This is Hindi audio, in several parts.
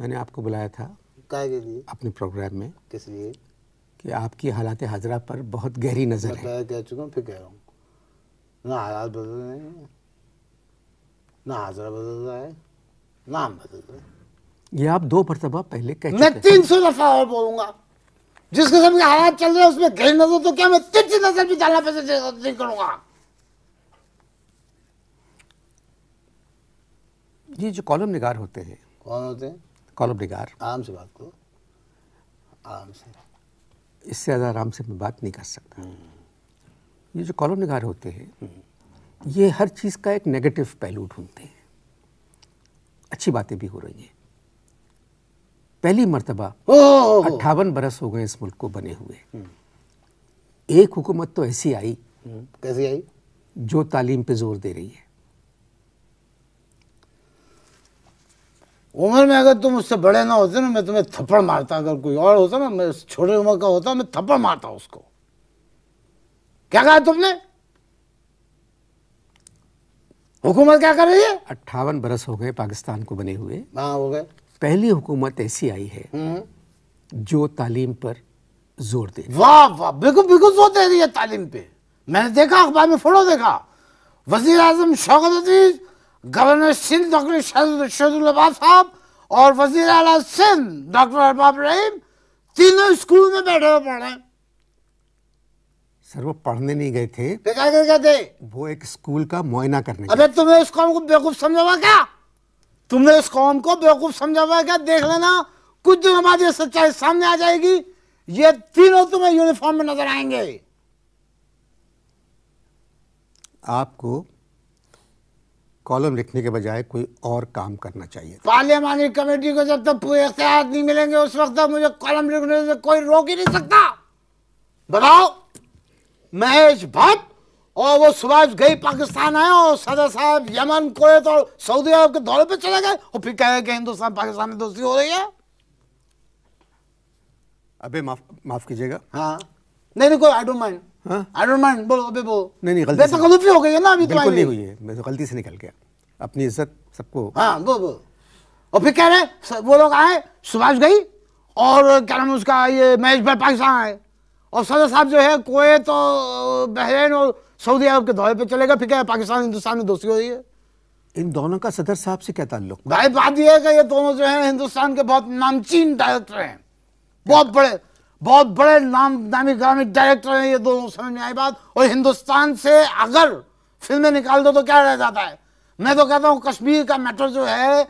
मैंने आपको बुलाया था के लिए अपने प्रोग्राम में किस लिए कि आपकी हालात हाजरा पर बहुत गहरी नज़र है तो कह चुका हूँ फिर कह रहा हूँ ना हालात बदल रहे हैं ना हाजरा बदल रहा है नाम बदल रहे ये आप दो मरतबा पहले कह मैं तीन सौ दफ़ा और बोलूँगा जिस किस्म के हालात चल रहे हैं उसमें गहरी नज़र तो क्या मैं तिरछी नज़र भी डालना पैसे नहीं ये जो कॉलम निगार होते हैं कौन होते हैं कॉलम निगार आराम से बात करो आराम से इससे ज़्यादा आराम से मैं बात नहीं कर सकता हम्म। ये जो कॉलम निगार होते हैं हम्म। ये हर चीज़ का एक नेगेटिव पहलू ढूंढते हैं अच्छी बातें भी हो रही हैं पहली मरतबा अट्ठावन बरस हो गए इस मुल्क को बने हुए हम्म। एक हुकूमत तो ऐसी आई कैसी आई जो तालीम पे जोर दे रही है उम्र में अगर तुम उससे बड़े ना होते ना मैं तुम्हें थप्पड़ मारता अगर कोई और होता ना मैं छोटे उम्र का होता मैं थप्पड़ मारता उसको क्या कहा तुमने हुकूमत क्या कर रही है अट्ठावन बरस हो गए पाकिस्तान को बने हुए हाँ हो गए पहली हुकूमत ऐसी आई है हम्म। जो तालीम पर जोर दे वाह वाह बिल्कुल बिल्कुल जोर दे रही है तालीम पे मैंने देखा अखबार में फोटो देखा वजीर आजम शौकत अजीज गवर्नर सिंध डॉक्टर शहजुल साहब और वजीर अला सिंध डॉक्टर अरबाब रहीम तीनों स्कूल में बैठे हुए पढ़े सर वो पढ़ने नहीं गए थे फिर तो क्या करके थे वो एक स्कूल का मुआयना करने अबे तुम्हें इस कौम को बेवकूफ समझा हुआ क्या तुमने इस कौम को बेवकूफ समझा हुआ क्या देख लेना कुछ दिन ये सच्चाई सामने आ जाएगी ये तीनों तुम्हें यूनिफॉर्म में नजर आएंगे आपको कॉलम लिखने के बजाय कोई और काम करना चाहिए पार्लियामानी कमेटी को जब तक पूरे अख्तियार नहीं मिलेंगे उस वक्त तक मुझे कॉलम लिखने से कोई रोक ही नहीं सकता बताओ महेश भट्ट और वो सुभाष गई पाकिस्तान आए और सदर साहब यमन कोयत और सऊदी अरब के दौरे पे चले गए और फिर कह कि हिंदुस्तान पाकिस्तान में दोस्ती हो रही है अबे माफ माफ कीजिएगा हाँ नहीं नहीं कोई आई डोंट माइंड हाँ? अबे वो नहीं नहीं गलती तो हो गई है ना अभी नहीं हुई है मैं तो गलती से निकल गया अपनी इज्जत सबको हाँ वो वो और फिर कह रहे वो लोग आए सुभाष गई और क्या नाम उसका ये पाकिस्तान आए और सदर साहब जो है कोए तो बहरीन और सऊदी अरब के दौरे पे चले गए फिर क्या पाकिस्तान हिंदुस्तान में दोस्ती हो रही है इन दोनों का सदर साहब से क्या ताल्लुक भाई बात यह है कि ये दोनों जो है हिंदुस्तान के बहुत नामचीन डायरेक्टर हैं बहुत बड़े बहुत बड़े नाम नामी ग्रामीण डायरेक्टर हैं ये दोनों समझ में आई बात और हिंदुस्तान से अगर फिल्में निकाल दो तो क्या रह जाता है मैं तो कहता हूँ कश्मीर का मैटर जो है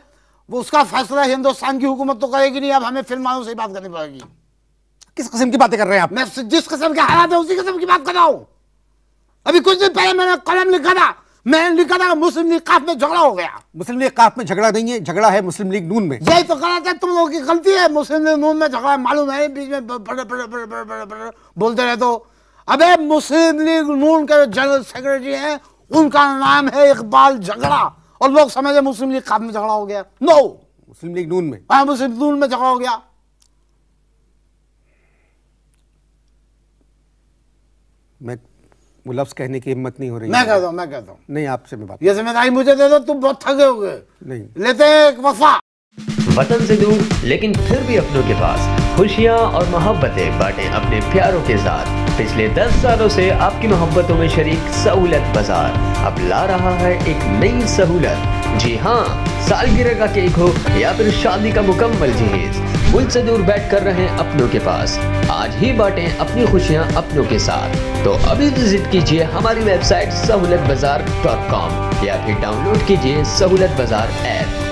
वो उसका फैसला हिंदुस्तान की हुकूमत तो करेगी नहीं अब हमें फिल्म वालों से ही बात करनी पड़ेगी किस किस्म की बातें कर रहे हैं आप मैं जिस किस्म के हालात है उसी किस्म की बात कर रहा हूँ अभी कुछ दिन पहले मैंने कलम लिखा था मैंने लिखा था मुस्लिम लीग काफ में झगड़ा हो गया मुस्लिम लीग काफ में झगड़ा नहीं है झगड़ा है मुस्लिम लीग नून में यही तो गलत है तुम लोगों की गलती है मुस्लिम लीग नून में झगड़ा मालूम है बीच में बड़े बड़े बड़े बड़े बड़े बड़े बोलते रहे तो अबे मुस्लिम लीग नून के जनरल सेक्रेटरी है उनका नाम है इकबाल झगड़ा और लोग समझे मुस्लिम लीग काफ में झगड़ा हो गया नो मुस्लिम लीग नून में हाँ मुस्लिम नून में झगड़ा हो गया मैं वो लफ्ज कहने की हिम्मत नहीं हो रही मैं कहता हूँ मैं कहता हूँ नहीं आपसे मैं बात ये जिम्मेदारी मुझे दे दो तुम बहुत थके हो नहीं लेते एक वफा वतन से दूर लेकिन फिर भी अपनों के पास खुशियाँ और मोहब्बतें बांटे अपने प्यारों के साथ पिछले 10 सालों से आपकी मोहब्बतों में शरीक सहूलत बाजार अब ला रहा है एक नई सहूलत जी हाँ सालगिरह का केक हो या फिर शादी का मुकम्मल जहेज मुल्क से दूर बैठ कर रहे अपनों के पास आज ही बांटें अपनी खुशियाँ अपनों के साथ तो अभी विजिट कीजिए हमारी वेबसाइट सहूलत बाजार डॉट कॉम या फिर डाउनलोड कीजिए सहूलत बाजार ऐप